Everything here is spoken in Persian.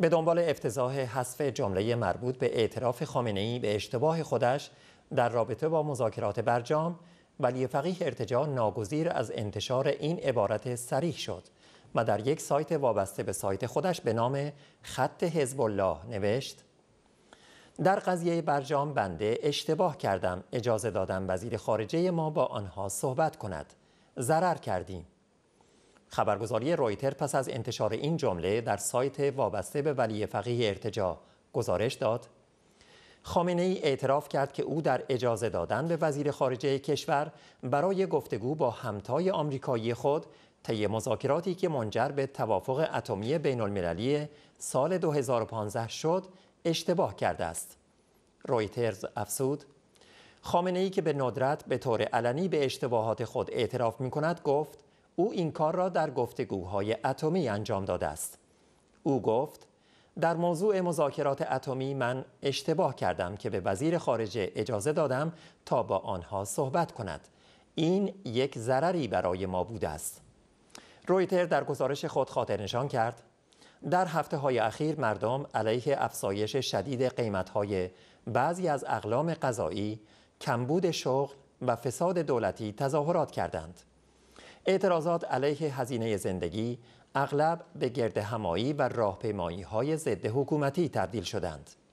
به دنبال افتضاح حذف جمله مربوط به اعتراف ای به اشتباه خودش در رابطه با مذاکرات برجام ولی فقیه ارتجاع ناگزیر از انتشار این عبارت سریح شد و در یک سایت وابسته به سایت خودش به نام خط حزب الله نوشت در قضیه برجام بنده اشتباه کردم اجازه دادم وزیر خارجه ما با آنها صحبت کند ضرر کردیم خبرگزاری رویتر پس از انتشار این جمله در سایت وابسته به ولی فقیه ارتجا گزارش داد خامنه ای اعتراف کرد که او در اجازه دادن به وزیر خارجه کشور برای گفتگو با همتای آمریکایی خود طی مذاکراتی که منجر به توافق اتمی بین المللی سال 2015 شد اشتباه کرده است. رویترز افسود خامنه ای که به ندرت به طور علنی به اشتباهات خود اعتراف می کند گفت او این کار را در گفتگوهای اتمی انجام داده است. او گفت در موضوع مذاکرات اتمی من اشتباه کردم که به وزیر خارجه اجازه دادم تا با آنها صحبت کند. این یک ضرری برای ما بوده است. رویتر در گزارش خود خاطر نشان کرد در هفته های اخیر مردم علیه افزایش شدید قیمت های بعضی از اقلام غذایی، کمبود شغل و فساد دولتی تظاهرات کردند. اعتراضات علیه هزینه زندگی اغلب به گرد همایی و راهپیمایی های ضد حکومتی تبدیل شدند.